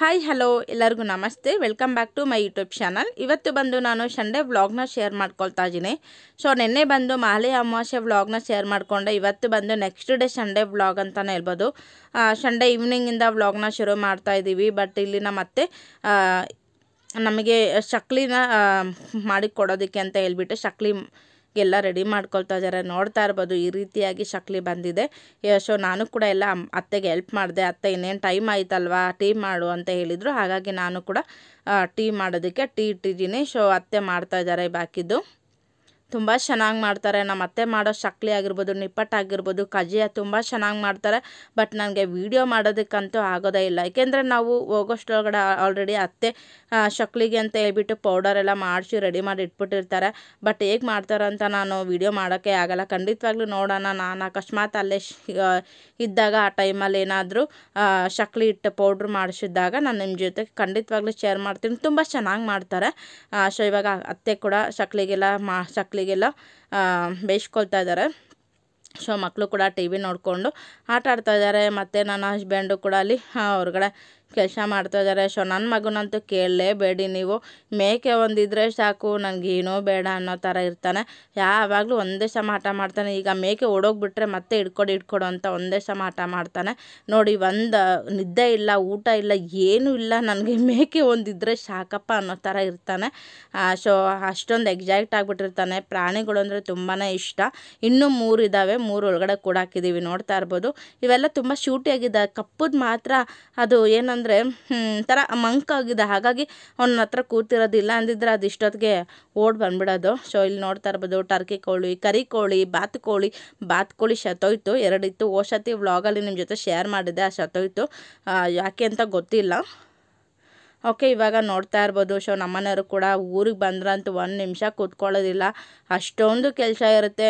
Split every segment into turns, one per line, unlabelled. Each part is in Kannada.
ಹಾಯ್ ಹಲೋ ಎಲ್ಲರಿಗೂ ನಮಸ್ತೆ welcome back to my YouTube channel ಇವತ್ತು ಬಂದು ನಾನು ಸಂಡೇ ವ್ಲಾಗ್ನ ಶೇರ್ ಮಾಡ್ಕೊಳ್ತಾ ಇದ್ದೀನಿ ಸೊ ನಿನ್ನೆ ಬಂದು ಮಾಲೆ ಅಮಾವಾಸ್ಯೆ ವ್ಲಾಗ್ನ ಶೇರ್ ಮಾಡಿಕೊಂಡೆ ಇವತ್ತು ಬಂದು ನೆಕ್ಸ್ಟ್ ಡೇ ಸಂಡೇ ವ್ಲಾಗ್ ಅಂತಲೇ ಹೇಳ್ಬೋದು ಸಂಡೇ ಈವ್ನಿಂಗಿಂದ ವ್ಲಾಗ್ನ ಶುರು ಮಾಡ್ತಾ ಇದ್ದೀವಿ ಬಟ್ ಇಲ್ಲಿನ ಮತ್ತೆ ನಮಗೆ ಶಕ್ಲಿನ ಮಾಡಿ ಕೊಡೋದಕ್ಕೆ ಅಂತ ಹೇಳ್ಬಿಟ್ಟು ಶಕ್ಲಿ ಎಲ್ಲ ರೆಡಿ ಮಾಡ್ಕೊಳ್ತಾ ಇದ್ದಾರೆ ನೋಡ್ತಾ ಇರ್ಬೋದು ಈ ರೀತಿಯಾಗಿ ಶಕ್ಲಿ ಬಂದಿದೆ ಸೊ ನಾನು ಕೂಡ ಎಲ್ಲ ಅತ್ತೆಗೆ ಹೆಲ್ಪ್ ಮಾಡಿದೆ ಅತ್ತೆ ಇನ್ನೇನು ಟೈಮ್ ಆಯ್ತಲ್ವಾ ಟೀ ಮಾಡು ಅಂತ ಹೇಳಿದರು ಹಾಗಾಗಿ ನಾನು ಕೂಡ ಟೀ ಮಾಡೋದಕ್ಕೆ ಟೀ ಇಟ್ಟಿದ್ದೀನಿ ಸೊ ಅತ್ತೆ ಮಾಡ್ತಾ ಇದ್ದಾರೆ ಬಾಕಿದ್ದು ತುಂಬ ಚೆನ್ನಾಗಿ ಮಾಡ್ತಾರೆ ನಮ್ಮ ಅತ್ತೆ ಮಾಡೋ ಶಕ್ಲಿ ಆಗಿರ್ಬೋದು ನಿಪ್ಪಟ್ಟಾಗಿರ್ಬೋದು ಕಜಿಯ ತುಂಬ ಚೆನ್ನಾಗಿ ಮಾಡ್ತಾರೆ ಬಟ್ ನನಗೆ ವೀಡಿಯೋ ಮಾಡೋದಕ್ಕಂತೂ ಆಗೋದೇ ಇಲ್ಲ ಏಕೆಂದರೆ ನಾವು ಹೋಗೋಷ್ಟೊಳಗಡೆ ಆಲ್ರೆಡಿ ಅತ್ತೆ ಶಕ್ಲಿಗೆ ಅಂತ ಹೇಳ್ಬಿಟ್ಟು ಪೌಡರೆಲ್ಲ ಮಾಡಿಸಿ ರೆಡಿ ಮಾಡಿ ಇಟ್ಬಿಟ್ಟಿರ್ತಾರೆ ಬಟ್ ಹೇಗೆ ಮಾಡ್ತಾರೆ ಅಂತ ನಾನು ವೀಡಿಯೋ ಮಾಡೋಕ್ಕೆ ಆಗೋಲ್ಲ ಖಂಡಿತವಾಗ್ಲೂ ನೋಡೋಣ ನಾನು ಅಕಸ್ಮಾತ್ ಅಲ್ಲೇ ಇದ್ದಾಗ ಆ ಟೈಮಲ್ಲಿ ಏನಾದರೂ ಶಕ್ಲಿ ಇಟ್ಟು ಪೌಡ್ರ್ ಮಾಡಿಸಿದ್ದಾಗ ನಾನು ನಿಮ್ಮ ಜೊತೆ ಖಂಡಿತವಾಗ್ಲೂ ಶೇರ್ ಮಾಡ್ತೀನಿ ತುಂಬ ಚೆನ್ನಾಗಿ ಮಾಡ್ತಾರೆ ಸೊ ಇವಾಗ ಅತ್ತೆ ಕೂಡ ಶಕ್ಲಿಗೆಲ್ಲ ಮಾ ಶಕ್ಲಿ ಮಕ್ಕಳಿಗೆಲ್ಲ ಬೇಯಿಸ್ಕೊಳ್ತಾ ಇದ್ದಾರೆ ಸೊ ಮಕ್ಕಳು ಕೂಡ ಟಿ ವಿ ನೋಡಿಕೊಂಡು ಆಟ ಆಡ್ತಾ ಇದ್ದಾರೆ ಮತ್ತು ನನ್ನ ಹಸ್ಬೆಂಡು ಕೂಡ ಅಲ್ಲಿ ಹೊರಗಡೆ ಕೆಲಸ ಇದ್ದಾರೆ ಸೊ ನನ್ನ ಮಗನಂತೂ ಕೇಳಲೇಬೇಡಿ ನೀವು ಮೇಕೆ ಒಂದಿದ್ರೆ ಸಾಕು ನನಗೇನೋ ಬೇಡ ಅನ್ನೋ ಥರ ಇರ್ತಾನೆ ಯಾವಾಗಲೂ ಒಂದೇ ಸಮ ಆಟ ಮಾಡ್ತಾನೆ ಈಗ ಮೇಕೆ ಓಡೋಗ್ಬಿಟ್ರೆ ಮತ್ತೆ ಹಿಡ್ಕೊಡು ಇಟ್ಕೊಡು ಅಂತ ಒಂದೇ ಸಮ ಆಟ ಮಾಡ್ತಾನೆ ನೋಡಿ ಒಂದು ನಿದ್ದೆ ಇಲ್ಲ ಊಟ ಇಲ್ಲ ಏನೂ ಇಲ್ಲ ನನಗೆ ಮೇಕೆ ಒಂದಿದ್ರೆ ಸಾಕಪ್ಪ ಅನ್ನೋ ಥರ ಇರ್ತಾನೆ ಸೊ ಅಷ್ಟೊಂದು ಎಕ್ಸಾಕ್ಟ್ ಆಗಿಬಿಟ್ಟಿರ್ತಾನೆ ಪ್ರಾಣಿಗಳು ಅಂದರೆ ತುಂಬಾ ಇಷ್ಟ ಇನ್ನೂ ಮೂರು ಇದ್ದಾವೆ ಮೂರು ಒಳಗಡೆ ಕೂಡ ಹಾಕಿದ್ದೀವಿ ನೋಡ್ತಾ ಇರ್ಬೋದು ಇವೆಲ್ಲ ತುಂಬ ಶೂಟಿಯಾಗಿದೆ ಕಪ್ಪದ್ ಮಾತ್ರ ಅದು ಏನಂತ ಅಂದರೆ ಥರ ಆಗಿದೆ ಹಾಗಾಗಿ ಅವ್ನ ಹತ್ರ ಕೂತಿರೋದಿಲ್ಲ ಅಂದಿದ್ರೆ ಅದು ಇಷ್ಟೊತ್ತಿಗೆ ಓಡ್ ಬಂದ್ಬಿಡೋದು ಸೊ ಇಲ್ಲಿ ನೋಡ್ತಾ ಇರ್ಬೋದು ಟರ್ಕಿ ಕೋಳಿ ಕರಿ ಕೋಳಿ ಬಾತ್ ಕೋಳಿ ಬಾತ್ ಕೋಳಿ ಶತೋಯ್ತು ಎರಡಿತ್ತು ಓ ಸತಿ ವ್ಲಾಗಲ್ಲಿ ನಿಮ್ಮ ಜೊತೆ ಶೇರ್ ಮಾಡಿದೆ ಆ ಶತೋಯ್ತು ಯಾಕೆ ಅಂತ ಗೊತ್ತಿಲ್ಲ ಓಕೆ ಇವಾಗ ನೋಡ್ತಾ ಇರ್ಬೋದು ಸೊ ನಮ್ಮನೆಯವರು ಕೂಡ ಊರಿಗೆ ಬಂದ್ರಂತೂ ಒಂದು ನಿಮಿಷ ಕೂತ್ಕೊಳ್ಳೋದಿಲ್ಲ ಅಷ್ಟೊಂದು ಕೆಲಸ ಇರುತ್ತೆ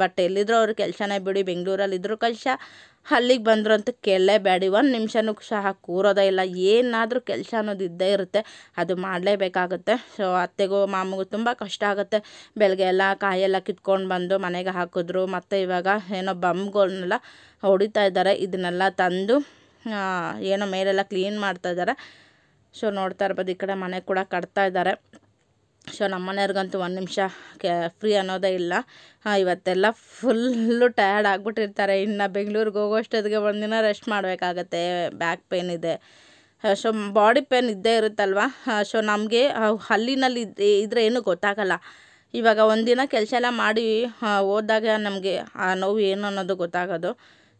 ಬಟ್ ಎಲ್ಲಿದ್ರೂ ಅವ್ರ ಕೆಲಸನೇ ಬಿಡಿ ಬೆಂಗಳೂರಲ್ಲಿದ್ದರೂ ಕೆಲಸ ಅಲ್ಲಿಗೆ ಬಂದರು ಅಂತ ಕೇಳಲೇಬೇಡಿ ಒಂದು ನಿಮಿಷನೂ ಸಹ ಕೂರೋದೇ ಇಲ್ಲ ಏನಾದರೂ ಕೆಲಸ ಅನ್ನೋದು ಇದ್ದೇ ಇರುತ್ತೆ ಅದು ಮಾಡಲೇಬೇಕಾಗುತ್ತೆ ಸೊ ಅತ್ತೆಗೂ ಮಾಮಗೂ ತುಂಬ ಕಷ್ಟ ಆಗುತ್ತೆ ಬೆಳಗ್ಗೆ ಎಲ್ಲ ಕಾಯೆಲ್ಲ ಕಿತ್ಕೊಂಡು ಬಂದು ಮನೆಗೆ ಹಾಕಿದ್ರು ಮತ್ತು ಇವಾಗ ಏನೋ ಬಂಬ್ಗಳನ್ನೆಲ್ಲ ಹೊಡಿತಾ ಇದ್ದಾರೆ ಇದನ್ನೆಲ್ಲ ತಂದು ಏನೋ ಮೇಲೆಲ್ಲ ಕ್ಲೀನ್ ಮಾಡ್ತಾ ಇದ್ದಾರೆ ಸೊ ನೋಡ್ತಾ ಇರ್ಬೋದು ಈ ಕಡೆ ಮನೆ ಕೂಡ ಕಟ್ತಾ ಇದ್ದಾರೆ ಸೊ ನಮ್ಮ ಮನೆಯವ್ರಿಗಂತೂ ಒಂದು ನಿಮಿಷ ಕೆ ಫ್ರೀ ಅನ್ನೋದೇ ಇಲ್ಲ ಇವತ್ತೆಲ್ಲ ಫುಲ್ಲು ಟಯರ್ಡ್ ಆಗಿಬಿಟ್ಟಿರ್ತಾರೆ ಇನ್ನು ಬೆಂಗ್ಳೂರಿಗೆ ಹೋಗೋಷ್ಟೊತ್ತಿಗೆ ಒಂದಿನ ರೆಸ್ಟ್ ಮಾಡಬೇಕಾಗತ್ತೆ ಬ್ಯಾಕ್ ಪೇಯ್ನ್ ಇದೆ ಸೊ ಬಾಡಿ ಪೇಯ್ನ್ ಇದ್ದೇ ಇರುತ್ತಲ್ವ ಸೊ ನಮಗೆ ಹಲ್ಲಿನಲ್ಲಿ ಇದ್ದರೆ ಏನೂ ಗೊತ್ತಾಗಲ್ಲ ಇವಾಗ ಒಂದಿನ ಕೆಲಸ ಎಲ್ಲ ಮಾಡಿ ಹೋದಾಗ ನಮಗೆ ಆ ನೋವು ಏನು ಅನ್ನೋದು ಗೊತ್ತಾಗೋದು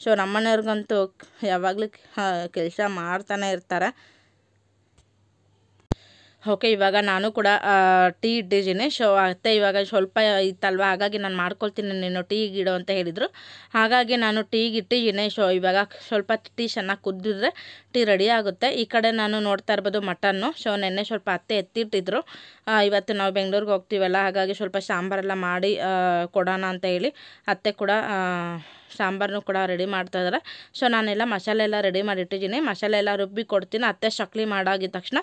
ಸೊ ನಮ್ಮನೆಯವ್ರಿಗಂತೂ ಯಾವಾಗಲೂ ಕೆಲಸ ಮಾಡ್ತಾನೆ ಇರ್ತಾರೆ ಓಕೆ ಇವಾಗ ನಾನು ಕೂಡ ಟೀ ಇಟ್ಟಿದ್ದೀನಿ ಸೊ ಅತ್ತೆ ಇವಾಗ ಸ್ವಲ್ಪ ಇತ್ತಲ್ವ ಹಾಗಾಗಿ ನಾನು ಮಾಡ್ಕೊಳ್ತೀನಿ ನೀನು ಟೀ ಗಿಡ ಅಂತ ಹೇಳಿದರು ಹಾಗಾಗಿ ನಾನು ಟೀಗೆ ಇಟ್ಟಿದ್ದೀನಿ ಸೊ ಇವಾಗ ಸ್ವಲ್ಪ ಟೀ ಚೆನ್ನಾಗಿ ಕುದ್ದಿದ್ರೆ ಟೀ ರೆಡಿ ಆಗುತ್ತೆ ಈ ಕಡೆ ನಾನು ನೋಡ್ತಾ ಇರ್ಬೋದು ಮಟನ್ನು ಸೊ ನೆನ್ನೆ ಸ್ವಲ್ಪ ಅತ್ತೆ ಎತ್ತಿಟ್ಟಿದ್ರು ಇವತ್ತು ನಾವು ಬೆಂಗಳೂರಿಗೆ ಹೋಗ್ತೀವಲ್ಲ ಹಾಗಾಗಿ ಸ್ವಲ್ಪ ಸಾಂಬಾರೆಲ್ಲ ಮಾಡಿ ಕೊಡೋಣ ಅಂತ ಹೇಳಿ ಅತ್ತೆ ಕೂಡ ಸಾಂಬಾರನ್ನು ಕೂಡ ರೆಡಿ ಮಾಡ್ತಾ ಇದ್ದಾರೆ ಸೊ ನಾನೆಲ್ಲ ಮಸಾಲೆ ಎಲ್ಲ ರೆಡಿ ಮಾಡಿಟ್ಟಿದ್ದೀನಿ ಮಸಾಲೆ ಎಲ್ಲ ರುಬ್ಬಿ ಕೊಡ್ತೀನಿ ಅತ್ತೆ ಸಕ್ಲಿ ಮಾಡಾಗಿದ್ದ ತಕ್ಷಣ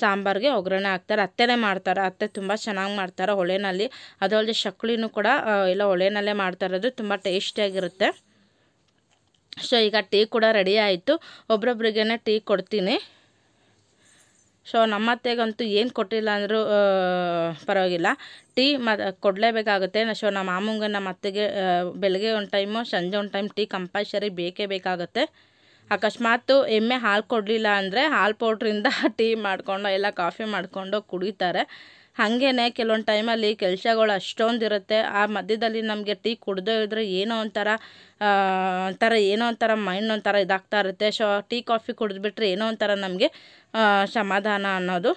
ಸಾಂಬಾರಿಗೆ ಒಗ್ಗರಣೆ ಹಾಕ್ತಾರೆ ಅತ್ತೆನೇ ಮಾಡ್ತಾರೆ ಅತ್ತೆ ತುಂಬ ಚೆನ್ನಾಗಿ ಮಾಡ್ತಾರೆ ಹೊಳೆನಲ್ಲಿ ಅದು ಅಲ್ಲದೆ ಶಕ್ಳಿನೂ ಕೂಡ ಎಲ್ಲ ಹೊಳೆನಲ್ಲೇ ಮಾಡ್ತಾ ಇರೋದು ತುಂಬ ಟೇಸ್ಟಿಯಾಗಿರುತ್ತೆ ಸೊ ಈಗ ಟೀ ಕೂಡ ರೆಡಿ ಆಯಿತು ಒಬ್ರೊಬ್ರಿಗೇನೆ ಟೀ ಕೊಡ್ತೀನಿ ಸೊ ನಮ್ಮ ಅತ್ತೆಗಂತೂ ಏನು ಕೊಟ್ಟಿಲ್ಲ ಅಂದರೂ ಪರವಾಗಿಲ್ಲ ಟೀ ಮ ಕೊಡಲೇಬೇಕಾಗುತ್ತೆ ಸೊ ನಮ್ಮ ಮಾಮಂಗೆ ನಮ್ಮ ಅತ್ತೆಗೆ ಬೆಳಗ್ಗೆ ಒಂದು ಟೈಮು ಸಂಜೆ ಒಂದು ಟೈಮ್ ಟೀ ಕಂಪಲ್ಸರಿ ಬೇಕೇ ಬೇಕಾಗುತ್ತೆ ಅಕಸ್ಮಾತ್ ಎಮ್ಮೆ ಹಾಲು ಕೊಡಲಿಲ್ಲ ಅಂದರೆ ಹಾಲು ಪೌಡ್ರಿಂದ ಟೀ ಮಾಡಿಕೊಂಡು ಎಲ್ಲ ಕಾಫಿ ಮಾಡಿಕೊಂಡು ಕುಡಿತಾರೆ ಹಾಗೇ ಕೆಲವೊಂದು ಟೈಮಲ್ಲಿ ಕೆಲಸಗಳು ಅಷ್ಟೊಂದು ಇರುತ್ತೆ ಆ ಮಧ್ಯದಲ್ಲಿ ನಮಗೆ ಟೀ ಕುಡ್ದೇ ಇದ್ದರೆ ಏನೋ ಒಂಥರ ಒಂಥರ ಏನೋ ಒಂಥರ ಮೈಂಡ್ ಒಂಥರ ಇದಾಗ್ತಾ ಇರುತ್ತೆ ಸೊ ಟೀ ಕಾಫಿ ಕುಡಿದ್ಬಿಟ್ರೆ ಏನೋ ಒಂಥರ ನಮಗೆ ಸಮಾಧಾನ ಅನ್ನೋದು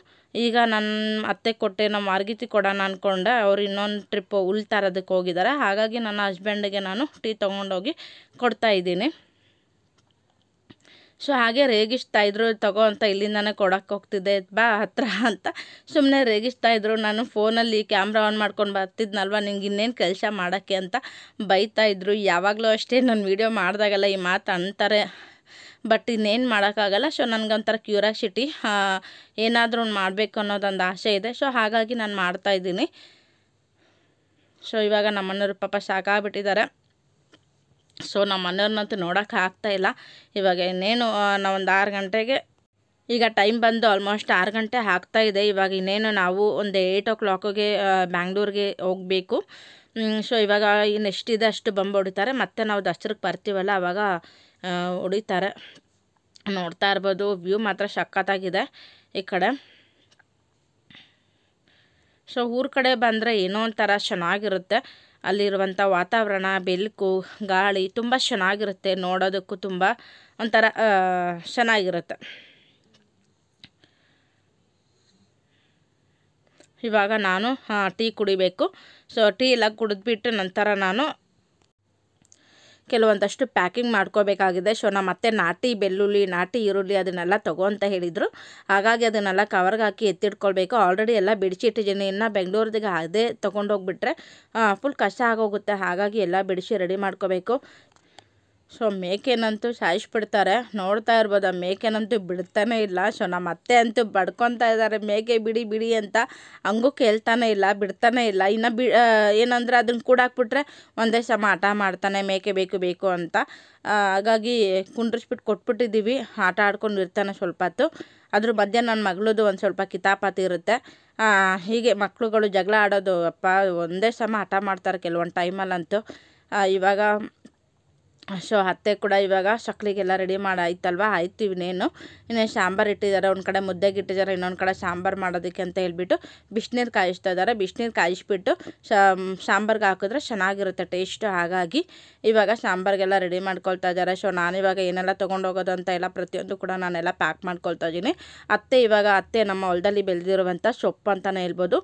ಈಗ ನನ್ನ ಅತ್ತೆ ಕೊಟ್ಟೆ ನಮ್ಮ ಮಾರ್ಗಿತಿ ಕೊಡೋಣ ಅಂದ್ಕೊಂಡೆ ಅವ್ರು ಇನ್ನೊಂದು ಟ್ರಿಪ್ಪು ಹುಲ್ ಹೋಗಿದ್ದಾರೆ ಹಾಗಾಗಿ ನನ್ನ ಹಸ್ಬೆಂಡ್ಗೆ ನಾನು ಟೀ ತೊಗೊಂಡೋಗಿ ಕೊಡ್ತಾಯಿದ್ದೀನಿ ಸೊ ಹಾಗೆ ರೇಗಿಸ್ತಾ ಇದ್ರು ತಗೋ ಅಂತ ಇಲ್ಲಿಂದಾನೆ ಕೊಡಕ್ಕೆ ಹೋಗ್ತಿದ್ದೆ ಬಾ ಹತ್ರ ಅಂತ ಸುಮ್ಮನೆ ರೇಗಿಸ್ತಾ ಇದ್ರು ನಾನು ಫೋನಲ್ಲಿ ಕ್ಯಾಮ್ರಾ ಆನ್ ಮಾಡ್ಕೊಂಡು ಬರ್ತಿದ್ನಲ್ವ ನಿಂಗೆ ಇನ್ನೇನು ಕೆಲಸ ಮಾಡೋಕ್ಕೆ ಅಂತ ಬೈತಾ ಇದ್ರು ಯಾವಾಗಲೂ ಅಷ್ಟೇ ನಾನು ವೀಡಿಯೋ ಮಾಡಿದಾಗೆಲ್ಲ ಈ ಮಾತು ಅಂತಾರೆ ಬಟ್ ಇನ್ನೇನು ಮಾಡೋಕ್ಕಾಗಲ್ಲ ಸೊ ನನಗೊಂಥರ ಕ್ಯೂರಾಸಿಟಿ ಏನಾದರೂ ಮಾಡಬೇಕು ಅನ್ನೋದೊಂದು ಆಸೆ ಇದೆ ಸೊ ಹಾಗಾಗಿ ನಾನು ಮಾಡ್ತಾಯಿದ್ದೀನಿ ಸೊ ಇವಾಗ ನಮ್ಮನ್ನೋರು ಪಾಪ ಸಾಕಾಗ್ಬಿಟ್ಟಿದ್ದಾರೆ ಸೊ ನಮ್ಮ ಮನೆಯವ್ರನ್ನಂತೂ ನೋಡೋಕೆ ಆಗ್ತಾಯಿಲ್ಲ ಇವಾಗ ಇನ್ನೇನು ನಾವೊಂದು ಆರು ಗಂಟೆಗೆ ಈಗ ಟೈಮ್ ಬಂದು ಆಲ್ಮೋಸ್ಟ್ ಆರು ಗಂಟೆ ಆಗ್ತಾಯಿದೆ ಇವಾಗ ಇನ್ನೇನು ನಾವು ಒಂದು ಏಯ್ಟ್ ಓ ಕ್ಲಾಕಿಗೆ ಬ್ಯಾಂಗ್ಳೂರಿಗೆ ಹೋಗಬೇಕು ಸೊ ಇವಾಗ ಇನ್ನು ಎಷ್ಟಿದೆ ಅಷ್ಟು ಬಂಬು ಹೊಡಿತಾರೆ ಮತ್ತು ನಾವು ದಸರಕ್ಕೆ ಬರ್ತೀವಲ್ಲ ಆವಾಗ ಹೊಡಿತಾರೆ ನೋಡ್ತಾ ಇರ್ಬೋದು ವ್ಯೂ ಮಾತ್ರ ಸಖತ್ತಾಗಿದೆ ಈ ಕಡೆ ಸೊ ಊರ ಕಡೆ ಬಂದರೆ ಏನೋ ಒಂಥರ ಚೆನ್ನಾಗಿರುತ್ತೆ ಅಲ್ಲಿರುವಂಥ ವಾತಾವರಣ ಬೆಳಕು ಗಾಳಿ ತುಂಬ ಚೆನ್ನಾಗಿರುತ್ತೆ ನೋಡೋದಕ್ಕೂ ತುಂಬ ಒಂಥರ ಚೆನ್ನಾಗಿರುತ್ತೆ ಇವಾಗ ನಾನು ಟೀ ಕುಡಿಬೇಕು ಸೊ ಟೀ ಎಲ್ಲ ಕುಡಿದ್ಬಿಟ್ಟು ನಂತರ ನಾನು ಕೆಲವೊಂದಷ್ಟು ಪ್ಯಾಕಿಂಗ್ ಮಾಡ್ಕೋಬೇಕಾಗಿದೆ ಸೊ ನಾ ಮತ್ತೆ ನಾಟಿ ಬೆಳ್ಳುಳ್ಳಿ ನಾಟಿ ಈರುಳ್ಳಿ ಅದನ್ನೆಲ್ಲ ತಗೋ ಅಂತ ಹೇಳಿದರು ಹಾಗಾಗಿ ಅದನ್ನೆಲ್ಲ ಕವರ್ಗೆ ಹಾಕಿ ಎತ್ತಿಟ್ಕೊಳ್ಬೇಕು ಆಲ್ರೆಡಿ ಎಲ್ಲ ಬಿಡಿಸಿಟ್ಟಿದ್ದೀನಿ ಇನ್ನು ಬೆಂಗಳೂರಿಗೆ ಅದೇ ತೊಗೊಂಡೋಗ್ಬಿಟ್ರೆ ಫುಲ್ ಕಷ್ಟ ಆಗೋಗುತ್ತೆ ಹಾಗಾಗಿ ಎಲ್ಲ ಬಿಡಿಸಿ ರೆಡಿ ಮಾಡ್ಕೋಬೇಕು ಸೊ ಮೇಕೆನಂತೂ ಸಾಯಿಸ್ಬಿಡ್ತಾರೆ ನೋಡ್ತಾ ಇರ್ಬೋದು ಆ ಮೇಕೆನಂತೂ ಬಿಡ್ತಾನೆ ಇಲ್ಲ ಸೊ ನಮ್ಮ ಅತ್ತೆ ಅಂತೂ ಬಡ್ಕೊತಾ ಇದ್ದಾರೆ ಮೇಕೆ ಬಿಡಿ ಬಿಡಿ ಅಂತ ಹಂಗೂ ಕೇಳ್ತಾನೆ ಇಲ್ಲ ಬಿಡ್ತಾನೆ ಇಲ್ಲ ಇನ್ನು ಬಿ ಏನಂದ್ರೆ ಅದನ್ನು ಕೂಡಾಕ್ಬಿಟ್ರೆ ಒಂದೇ ಸಮ ಆಟ ಮಾಡ್ತಾನೆ ಮೇಕೆ ಬೇಕು ಬೇಕು ಅಂತ ಹಾಗಾಗಿ ಕುಂಡ್ರಿಸ್ಬಿಟ್ಟು ಕೊಟ್ಬಿಟ್ಟಿದ್ದೀವಿ ಆಟ ಆಡ್ಕೊಂಡು ಇರ್ತಾನೆ ಸ್ವಲ್ಪ ಹೊತ್ತು ಅದ್ರ ಮಧ್ಯೆ ನನ್ನ ಮಗಳದು ಒಂದು ಸ್ವಲ್ಪ ಕಿತಾಪಾತಿ ಇರುತ್ತೆ ಹೀಗೆ ಮಕ್ಕಳುಗಳು ಜಗಳ ಆಡೋದು ಅಪ್ಪ ಒಂದೇ ಸಮ ಆಟ ಮಾಡ್ತಾರೆ ಕೆಲವೊಂದು ಟೈಮಲ್ಲಂತೂ ಇವಾಗ ಸೊ ಅತ್ತೆ ಕೂಡ ಇವಾಗ ಶಕ್ಲಿಗೆಲ್ಲ ರೆಡಿ ಮಾಡಾಯ್ತಲ್ವ ಆಯ್ತು ಇನ್ನೇನು ಇನ್ನೇನು ಸಾಂಬಾರು ಇಟ್ಟಿದ್ದಾರೆ ಒಂದು ಕಡೆ ಮುದ್ದೆಗೆ ಇಟ್ಟಿದ್ದಾರೆ ಇನ್ನೊಂದು ಕಡೆ ಸಾಂಬಾರು ಮಾಡೋದಕ್ಕೆ ಅಂತ ಹೇಳ್ಬಿಟ್ಟು ಬಿಸಿನೀರು ಕಾಯಿಸ್ತಾ ಇದ್ದಾರೆ ಬಿಸಿನೀರು ಕಾಯಿಸ್ಬಿಟ್ಟು ಸಾಂಬಾರ್ಗೆ ಹಾಕಿದ್ರೆ ಚೆನ್ನಾಗಿರುತ್ತೆ ಟೇಸ್ಟು ಹಾಗಾಗಿ ಇವಾಗ ಸಾಂಬಾರ್ಗೆಲ್ಲ ರೆಡಿ ಮಾಡ್ಕೊಳ್ತಾ ಇದ್ದಾರೆ ಸೊ ಇವಾಗ ಏನೆಲ್ಲ ತೊಗೊಂಡೋಗೋದು ಅಂತ ಎಲ್ಲ ಪ್ರತಿಯೊಂದು ಕೂಡ ನಾನೆಲ್ಲ ಪ್ಯಾಕ್ ಮಾಡ್ಕೊಳ್ತಾ ಇದ್ದೀನಿ ಅತ್ತೆ ಇವಾಗ ಅತ್ತೆ ನಮ್ಮ ಹೊಲದಲ್ಲಿ ಬೆಳೆದಿರುವಂಥ ಸೊಪ್ಪು ಅಂತಲೇ ಹೇಳ್ಬೋದು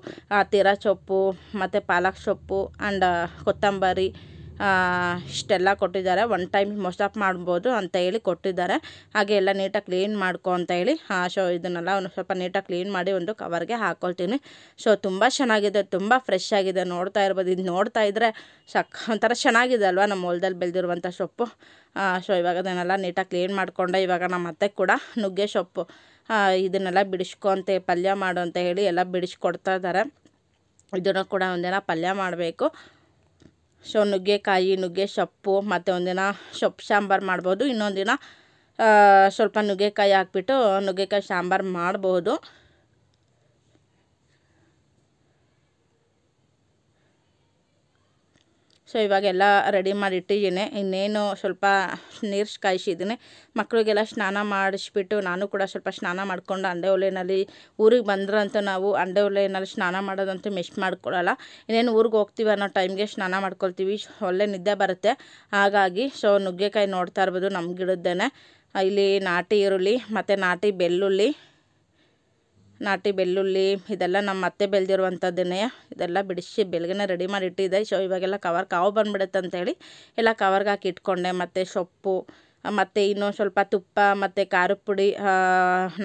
ತೀರಾ ಸೊಪ್ಪು ಮತ್ತು ಪಾಲಕ್ ಸೊಪ್ಪು ಆ್ಯಂಡ್ ಕೊತ್ತಂಬರಿ ಇಷ್ಟೆಲ್ಲ ಕೊಟ್ಟಿದ್ದಾರೆ ಒನ್ ಟೈಮ್ ಮೊಸ್ಟ್ ಮಾಡ್ಬೋದು ಅಂತ ಹೇಳಿ ಕೊಟ್ಟಿದ್ದಾರೆ ಹಾಗೆ ಎಲ್ಲ ನೀಟಾಗಿ ಕ್ಲೀನ್ ಮಾಡ್ಕೊ ಅಂತ ಹೇಳಿ ಸೊ ಇದನ್ನೆಲ್ಲ ಒಂದು ಸ್ವಲ್ಪ ನೀಟಾಗಿ ಕ್ಲೀನ್ ಮಾಡಿ ಒಂದು ಕವರ್ಗೆ ಹಾಕ್ಕೊಳ್ತೀನಿ ಸೊ ತುಂಬ ಚೆನ್ನಾಗಿದೆ ತುಂಬ ಫ್ರೆಶ್ ಆಗಿದೆ ನೋಡ್ತಾ ಇರ್ಬೋದು ಇದು ನೋಡ್ತಾ ಇದ್ದರೆ ಸಕ್ ಒಂಥರ ಚೆನ್ನಾಗಿದೆ ಅಲ್ವಾ ನಮ್ಮ ಹೊಲದಲ್ಲಿ ಬೆಳೆದಿರುವಂಥ ಸೊಪ್ಪು ಸೊ ಇವಾಗ ಅದನ್ನೆಲ್ಲ ನೀಟಾಗಿ ಕ್ಲೀನ್ ಮಾಡಿಕೊಂಡೆ ಇವಾಗ ನಮ್ಮ ಅತ್ತೆ ಕೂಡ ನುಗ್ಗೆ ಸೊಪ್ಪು ಇದನ್ನೆಲ್ಲ ಬಿಡಿಸ್ಕೊಂತೆ ಪಲ್ಯ ಮಾಡು ಅಂತ ಹೇಳಿ ಎಲ್ಲ ಬಿಡಿಸ್ಕೊಡ್ತಾ ಇದ್ದಾರೆ ಇದನ್ನು ಕೂಡ ಒಂದಿನ ಪಲ್ಯ ಮಾಡಬೇಕು ಸೊ ನುಗ್ಗೆಕಾಯಿ ನುಗ್ಗೆ ಸೊಪ್ಪು ಮತ್ತು ಒಂದಿನ ಸೊಪ್ಪು ಸಾಂಬಾರು ಮಾಡ್ಬೋದು ಇನ್ನೊಂದಿನ ಸ್ವಲ್ಪ ನುಗ್ಗೆಕಾಯಿ ಹಾಕ್ಬಿಟ್ಟು ನುಗ್ಗೆಕಾಯಿ ಸಾಂಬಾರು ಮಾಡ್ಬೋದು ಸೊ ಇವಾಗೆಲ್ಲ ರೆಡಿ ಮಾಡಿ ಇನ್ನೇನು ಸ್ವಲ್ಪ ನೀರು ಕಾಯಿಸಿದ್ದೀನಿ ಮಕ್ಕಳಿಗೆಲ್ಲ ಸ್ನಾನ ಮಾಡಿಸ್ಬಿಟ್ಟು ನಾನು ಕೂಡ ಸ್ವಲ್ಪ ಸ್ನಾನ ಮಾಡಿಕೊಂಡು ಅಂಡೆ ಒಲೆಯಲ್ಲಿ ಊರಿಗೆ ಬಂದ್ರಂತೂ ನಾವು ಅಂಡೆ ಒಲೆಯಲ್ಲಿ ಸ್ನಾನ ಮಾಡೋದಂತೂ ಮಿಸ್ ಮಾಡ್ಕೊಳ್ಳಲ್ಲ ಇನ್ನೇನು ಊರಿಗೆ ಹೋಗ್ತೀವಿ ಅನ್ನೋ ಟೈಮ್ಗೆ ಸ್ನಾನ ಮಾಡ್ಕೊಳ್ತೀವಿ ಒಳ್ಳೆ ನಿದ್ದೆ ಬರುತ್ತೆ ಹಾಗಾಗಿ ಸೊ ನುಗ್ಗೆಕಾಯಿ ನೋಡ್ತಾ ಇರ್ಬೋದು ನಮ್ಮ ಗಿಡದ್ದೇನೆ ಇಲ್ಲಿ ನಾಟಿ ಈರುಳ್ಳಿ ಮತ್ತು ನಾಟಿ ಬೆಳ್ಳುಳ್ಳಿ ನಾಟಿ ಬೆಳ್ಳುಳ್ಳಿ ಇದೆಲ್ಲ ನಮ್ಮ ಅತ್ತೆ ಬೆಳೆದಿರುವಂಥದ್ದನ್ನೇ ಇದೆಲ್ಲ ಬಿಡಿಸಿ ಬೆಳಗ್ಗೆನೇ ರೆಡಿ ಮಾಡಿ ಇಟ್ಟಿದ್ದೆ ಸೊ ಇವಾಗೆಲ್ಲ ಕವರ್ ಕಾವು ಬಂದುಬಿಡುತ್ತೆ ಅಂತೇಳಿ ಎಲ್ಲ ಕವರ್ಗೆ ಹಾಕಿ ಇಟ್ಕೊಂಡೆ ಮತ್ತು ಸೊಪ್ಪು ಮತ್ತು ಇನ್ನೂ ಸ್ವಲ್ಪ ತುಪ್ಪ ಮತ್ತು ಖಾರದ ಪುಡಿ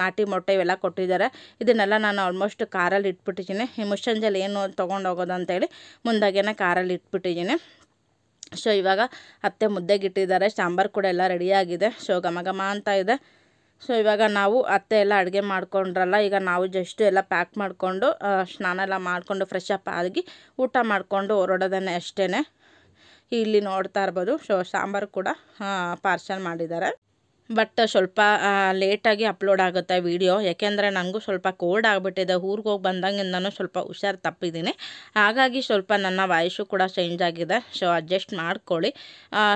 ನಾಟಿ ಮೊಟ್ಟೆ ಇವೆಲ್ಲ ಕೊಟ್ಟಿದ್ದಾರೆ ಇದನ್ನೆಲ್ಲ ನಾನು ಆಲ್ಮೋಸ್ಟ್ ಕಾರಲ್ಲಿ ಇಟ್ಬಿಟ್ಟಿದ್ದೀನಿ ಈ ಮುಷಂಜಲ್ಲಿ ಏನು ತೊಗೊಂಡು ಹೋಗೋದು ಅಂತೇಳಿ ಮುಂದಾಗೇನೆ ಕಾರಲ್ಲಿ ಇಟ್ಬಿಟ್ಟಿದ್ದೀನಿ ಸೊ ಇವಾಗ ಅತ್ತೆ ಮುದ್ದೆಗಿಟ್ಟಿದ್ದಾರೆ ಸಾಂಬಾರು ಕೂಡ ಎಲ್ಲ ರೆಡಿಯಾಗಿದೆ ಸೊ ಘಮ ಘಮ ಅಂತ ಇದೆ ಸೊ ಇವಾಗ ನಾವು ಅತ್ತೆ ಎಲ್ಲ ಅಡುಗೆ ಮಾಡ್ಕೊಂಡ್ರಲ್ಲ ಈಗ ನಾವು ಜಸ್ಟ್ ಎಲ್ಲ ಪ್ಯಾಕ್ ಮಾಡಿಕೊಂಡು ಸ್ನಾನ ಎಲ್ಲ ಮಾಡಿಕೊಂಡು ಫ್ರೆಶ್ ಅಪ್ ಆಗಿ ಊಟ ಮಾಡಿಕೊಂಡು ಹೊರಡೋದನ್ನೇ ಅಷ್ಟೇ ಇಲ್ಲಿ ನೋಡ್ತಾ ಇರ್ಬೋದು ಸೊ ಸಾಂಬಾರು ಕೂಡ ಪಾರ್ಸಲ್ ಮಾಡಿದ್ದಾರೆ ಬಟ್ ಸ್ವಲ್ಪ ಲೇಟಾಗಿ ಅಪ್ಲೋಡ್ ಆಗುತ್ತೆ ವೀಡಿಯೋ ಯಾಕೆಂದರೆ ನನಗೂ ಸ್ವಲ್ಪ ಕೋಲ್ಡ್ ಆಗಿಬಿಟ್ಟಿದೆ ಊರಿಗೆ ಹೋಗಿ ಬಂದಂಗಿಂದನೂ ಸ್ವಲ್ಪ ಹುಷಾರು ತಪ್ಪಿದ್ದೀನಿ ಹಾಗಾಗಿ ಸ್ವಲ್ಪ ನನ್ನ ವಾಯ್ಸು ಕೂಡ ಚೇಂಜ್ ಆಗಿದೆ ಸೊ ಅಡ್ಜಸ್ಟ್ ಮಾಡ್ಕೊಳ್ಳಿ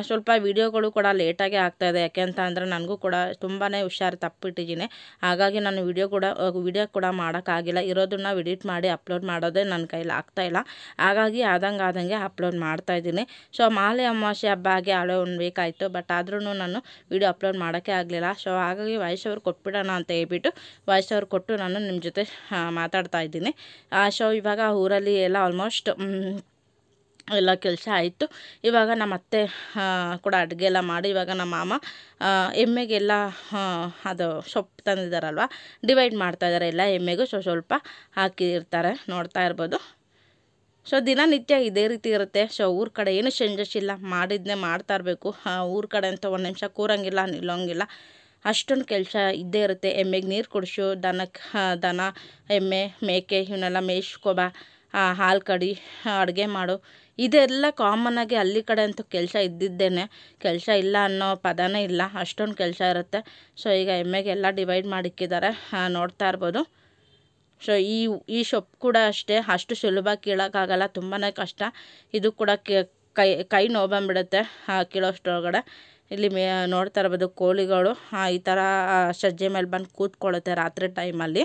ಸ್ವಲ್ಪ ವೀಡಿಯೋಗಳು ಕೂಡ ಲೇಟಾಗಿ ಆಗ್ತಾಯಿದೆ ಯಾಕೆಂತ ಅಂದರೆ ನನಗೂ ಕೂಡ ತುಂಬಾ ಹುಷಾರು ತಪ್ಪಿಟ್ಟಿದ್ದೀನಿ ಹಾಗಾಗಿ ನಾನು ವೀಡಿಯೋ ಕೂಡ ವೀಡಿಯೋ ಕೂಡ ಮಾಡೋಕ್ಕಾಗಿಲ್ಲ ಇರೋದನ್ನ ಎಡಿಟ್ ಮಾಡಿ ಅಪ್ಲೋಡ್ ಮಾಡೋದೇ ನನ್ನ ಕೈಲಿ ಆಗ್ತಾಯಿಲ್ಲ ಹಾಗಾಗಿ ಆದಂಗೆ ಆದಂಗೆ ಅಪ್ಲೋಡ್ ಮಾಡ್ತಾಯಿದ್ದೀನಿ ಸೊ ಮಾಲೆ ಅಮಾವಾಸ್ಯೆ ಹಬ್ಬ ಆಗಿ ಆಳೋ ಒಂದು ಆಯಿತು ಬಟ್ ಆದ್ರೂ ನಾನು ವೀಡಿಯೋ ಅಪ್ಲೋಡ್ ಮಾಡೋಕ್ಕೆ ಯಾಕೆ ಆಗಲಿಲ್ಲ ಸೊ ಹಾಗಾಗಿ ವಾಯ್ಸ್ ಅವ್ರು ಕೊಟ್ಬಿಡೋಣ ಅಂತ ಹೇಳ್ಬಿಟ್ಟು ವಾಯ್ಸ್ ಕೊಟ್ಟು ನಾನು ನಿಮ್ಮ ಜೊತೆ ಮಾತಾಡ್ತಾ ಇದ್ದೀನಿ ಸೊ ಇವಾಗ ಊರಲ್ಲಿ ಎಲ್ಲ ಆಲ್ಮೋಸ್ಟ್ ಎಲ್ಲ ಕೆಲಸ ಆಯಿತು ಇವಾಗ ನಮ್ಮ ಅತ್ತೆ ಕೂಡ ಅಡುಗೆ ಎಲ್ಲ ಮಾಡಿ ಇವಾಗ ನಮ್ಮ ಮಾಮ ಎಮ್ಮೆಗೆಲ್ಲ ಅದು ಸೊಪ್ಪು ತಂದಿದ್ದಾರಲ್ವ ಡಿವೈಡ್ ಮಾಡ್ತಾಯಿದ್ದಾರೆ ಎಲ್ಲ ಎಮ್ಮೆಗೂ ಸೊ ಸ್ವಲ್ಪ ಹಾಕಿರ್ತಾರೆ ನೋಡ್ತಾ ಇರ್ಬೋದು ಸೊ ದಿನನಿತ್ಯ ಇದೇ ರೀತಿ ಇರುತ್ತೆ ಸೊ ಊರ ಕಡೆ ಏನು ಚೇಂಜಸ್ ಇಲ್ಲ ಮಾಡಿದ್ನೇ ಮಾಡ್ತಾ ಇರಬೇಕು ಊರ ಕಡೆ ಅಂತ ಒಂದು ನಿಮಿಷ ಕೂರಂಗಿಲ್ಲ ನಿಲ್ಲೋಂಗಿಲ್ಲ ಅಷ್ಟೊಂದು ಕೆಲಸ ಇದ್ದೇ ಇರುತ್ತೆ ಎಮ್ಮೆಗೆ ನೀರು ಕುಡಿಸು ದನಕ್ಕೆ ದನ ಎಮ್ಮೆ ಮೇಕೆ ಇವನ್ನೆಲ್ಲ ಮೇಯಿಸ್ಕೊಬಾ ಹಾಲು ಕಡಿ ಅಡುಗೆ ಮಾಡು ಇದೆಲ್ಲ ಕಾಮನ್ನಾಗಿ ಹಳ್ಳಿ ಕಡೆ ಅಂತೂ ಕೆಲಸ ಇದ್ದಿದ್ದೇನೆ ಕೆಲಸ ಇಲ್ಲ ಅನ್ನೋ ಪದನೇ ಇಲ್ಲ ಅಷ್ಟೊಂದು ಕೆಲಸ ಇರುತ್ತೆ ಸೊ ಈಗ ಎಮ್ಮೆಗೆಲ್ಲ ಡಿವೈಡ್ ಮಾಡಿಕ್ಕಿದ್ದಾರೆ ನೋಡ್ತಾ ಇರ್ಬೋದು ಸೊ ಈ ಈ ಸೊಪ್ಪು ಕೂಡ ಅಷ್ಟೇ ಅಷ್ಟು ಸುಲಭ ಕೀಳೋಕ್ಕಾಗಲ್ಲ ತುಂಬಾ ಕಷ್ಟ ಇದು ಕೂಡ ಕೈ ಕೈ ನೋವು ಬಂದುಬಿಡುತ್ತೆ ಕೀಳೋಷ್ಟೊಳಗಡೆ ಇಲ್ಲಿ ಮೇ ನೋಡ್ತಾ ಇರ್ಬೋದು ಕೋಳಿಗಳು ಈ ಥರ ಸಜ್ಜೆ ಮೇಲೆ ಬಂದು ಕೂತ್ಕೊಳ್ಳುತ್ತೆ ರಾತ್ರಿ ಟೈಮಲ್ಲಿ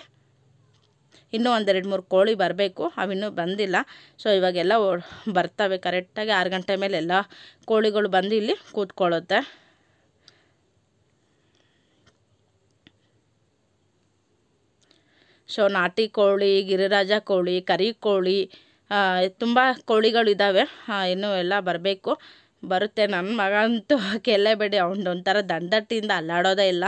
ಇನ್ನೂ ಒಂದೆರಡು ಮೂರು ಕೋಳಿ ಬರಬೇಕು ಅವಿನ್ನೂ ಬಂದಿಲ್ಲ ಸೊ ಇವಾಗೆಲ್ಲ ಬರ್ತವೆ ಕರೆಕ್ಟಾಗಿ ಆರು ಗಂಟೆ ಮೇಲೆ ಎಲ್ಲ ಕೋಳಿಗಳು ಬಂದು ಇಲ್ಲಿ ಕೂತ್ಕೊಳ್ಳುತ್ತೆ ಸೊ ನಾಟಿ ಕೋಳಿ ಗಿರಿರಾಜ ಕೋಳಿ ಕರಿ ಕೋಳಿ ತುಂಬ ಕೋಳಿಗಳಿದ್ದಾವೆ ಇನ್ನೂ ಎಲ್ಲ ಬರಬೇಕು ಬರುತ್ತೆ ನನ್ನ ಮಗ ಅಂತೂ ಕೇಳಲೇಬೇಡಿ ಅವ್ನು ಒಂಥರ ದಂಧಟಿಯಿಂದ ಅಲ್ಲಾಡೋದೇ ಇಲ್ಲ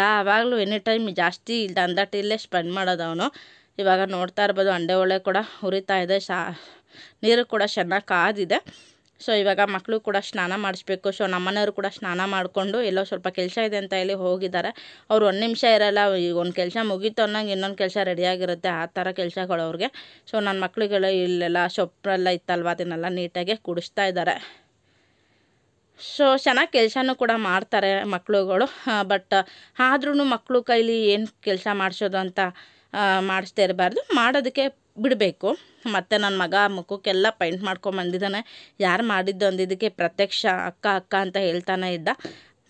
ಯಾವಾಗಲೂ ಎನಿ ಟೈಮ್ ಜಾಸ್ತಿ ದಂದಟ್ಟಿಲ್ಲೇ ಸ್ಪೆಂಡ್ ಮಾಡೋದು ಅವನು ಇವಾಗ ನೋಡ್ತಾ ಇರ್ಬೋದು ಅಂಡೆ ಒಳ್ಳೆ ಕೂಡ ಉರಿತಾ ಇದೆ ಶಾ ನೀರು ಕೂಡ ಚೆನ್ನಾಗಿ ಕಾದಿದೆ ಸೊ ಇವಾಗ ಮಕ್ಕಳು ಕೂಡ ಸ್ನಾನ ಮಾಡಿಸ್ಬೇಕು ಸೊ ನಮ್ಮನೆಯವರು ಕೂಡ ಸ್ನಾನ ಮಾಡಿಕೊಂಡು ಎಲ್ಲೋ ಸ್ವಲ್ಪ ಕೆಲಸ ಇದೆ ಅಂತ ಹೇಳಿ ಹೋಗಿದ್ದಾರೆ ಅವ್ರು ಒಂದು ನಿಮಿಷ ಇರಲ್ಲ ಈಗ ಒಂದು ಕೆಲಸ ಮುಗೀತು ಅನ್ನಂಗೆ ಇನ್ನೊಂದು ಕೆಲಸ ರೆಡಿಯಾಗಿರುತ್ತೆ ಆ ಥರ ಕೆಲಸಗಳು ಅವ್ರಿಗೆ ಸೊ ನನ್ನ ಮಕ್ಳುಗಳು ಇಲ್ಲೆಲ್ಲ ಸೊಪ್ಪೆಲ್ಲ ಇತ್ತಲ್ವ ಅದನ್ನೆಲ್ಲ ನೀಟಾಗಿ ಕುಡಿಸ್ತಾ ಇದ್ದಾರೆ ಸೊ ಚೆನ್ನಾಗಿ ಕೆಲಸನೂ ಕೂಡ ಮಾಡ್ತಾರೆ ಮಕ್ಕಳುಗಳು ಬಟ್ ಆದ್ರೂ ಮಕ್ಕಳು ಕೈಲಿ ಏನು ಕೆಲಸ ಮಾಡಿಸೋದು ಅಂತ ಮಾಡಿಸ್ತಾ ಇರಬಾರ್ದು ಮಾಡೋದಕ್ಕೆ ಬಿಡಬೇಕು ಮತ್ತು ನನ್ನ ಮಗ ಮುಖಕ್ಕೆಲ್ಲ ಪೈಂಟ್ ಮಾಡ್ಕೊಂಬಂದಿದ್ದಾನೆ ಯಾರು ಮಾಡಿದ್ದು ಅಂದಿದ್ದಕ್ಕೆ ಪ್ರತ್ಯಕ್ಷ ಅಕ್ಕ ಅಕ್ಕ ಅಂತ ಹೇಳ್ತಾನೆ ಇದ್ದ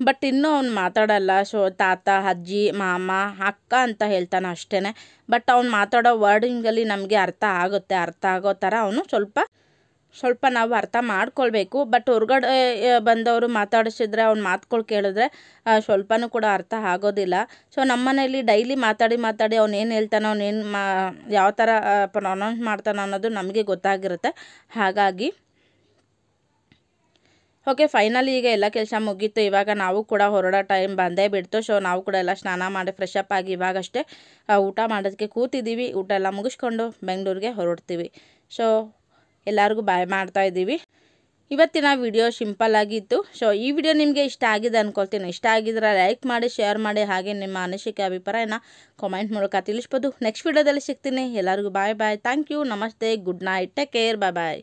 ಬಟ್ ಇನ್ನೂ ಅವ್ನು ಮಾತಾಡಲ್ಲ ಸೊ ತಾತ ಅಜ್ಜಿ ಮಾಮ ಅಕ್ಕ ಅಂತ ಹೇಳ್ತಾನೆ ಅಷ್ಟೇ ಬಟ್ ಅವ್ನು ಮಾತಾಡೋ ವರ್ಡಿಂಗಲ್ಲಿ ನಮಗೆ ಅರ್ಥ ಆಗುತ್ತೆ ಅರ್ಥ ಆಗೋ ಥರ ಅವನು ಸ್ವಲ್ಪ ಸ್ವಲ್ಪ ನಾವು ಅರ್ಥ ಮಾಡ್ಕೊಳ್ಬೇಕು ಬಟ್ ಹೊರ್ಗಡೆ ಬಂದವರು ಮಾತಾಡಿಸಿದ್ರೆ ಅವ್ನು ಮಾತುಗಳು ಕೇಳಿದ್ರೆ ಸ್ವಲ್ಪವೂ ಕೂಡ ಅರ್ಥ ಆಗೋದಿಲ್ಲ ಸೊ ನಮ್ಮ ಮನೆಯಲ್ಲಿ ಡೈಲಿ ಮಾತಾಡಿ ಮಾತಾಡಿ ಅವ್ನು ಏನು ಹೇಳ್ತಾನೋ ಅವ್ನೇನು ಮಾ ಯಾವ ಥರ ಪ್ರೊನೌನ್ಸ್ ಮಾಡ್ತಾನೋ ಅನ್ನೋದು ನಮಗೆ ಗೊತ್ತಾಗಿರುತ್ತೆ ಹಾಗಾಗಿ ಓಕೆ ಫೈನಲಿ ಈಗ ಎಲ್ಲ ಕೆಲಸ ಮುಗೀತು ಇವಾಗ ನಾವು ಕೂಡ ಹೊರಡೋ ಟೈಮ್ ಬಂದೇ ಬಿಡ್ತು ಸೊ ನಾವು ಕೂಡ ಎಲ್ಲ ಸ್ನಾನ ಮಾಡಿ ಫ್ರೆಶ್ ಅಪ್ ಆಗಿ ಇವಾಗಷ್ಟೇ ಊಟ ಮಾಡೋದಕ್ಕೆ ಕೂತಿದ್ದೀವಿ ಊಟ ಎಲ್ಲ ಮುಗಿಸ್ಕೊಂಡು ಬೆಂಗಳೂರಿಗೆ ಹೊರಡ್ತೀವಿ ಸೊ ಎಲ್ಲರಿಗೂ ಬಾಯ್ ಮಾಡ್ತಾ ಇದ್ದೀವಿ ಇವತ್ತಿನ ವಿಡಿಯೋ ಸಿಂಪಲ್ ಆಗಿತ್ತು ಸೊ ಈ ವಿಡಿಯೋ ನಿಮಗೆ ಇಷ್ಟ ಆಗಿದೆ ಅಂದ್ಕೊಳ್ತೀನಿ ಇಷ್ಟ ಆಗಿದ್ರೆ ಲೈಕ್ ಮಾಡಿ ಶೇರ್ ಮಾಡಿ ಹಾಗೆ ನಿಮ್ಮ ಅನಿಸಿಕೆ ಅಭಿಪ್ರಾಯನ ಕಾಮೆಂಟ್ ಮೂಲಕ ತಿಳಿಸ್ಬೋದು ನೆಕ್ಸ್ಟ್ ವಿಡಿಯೋದಲ್ಲಿ ಸಿಗ್ತೀನಿ ಎಲ್ಲರಿಗೂ ಬಾಯ್ ಬಾಯ್ ಥ್ಯಾಂಕ್ ಯು ನಮಸ್ತೆ good night take care bye ಬಾಯ್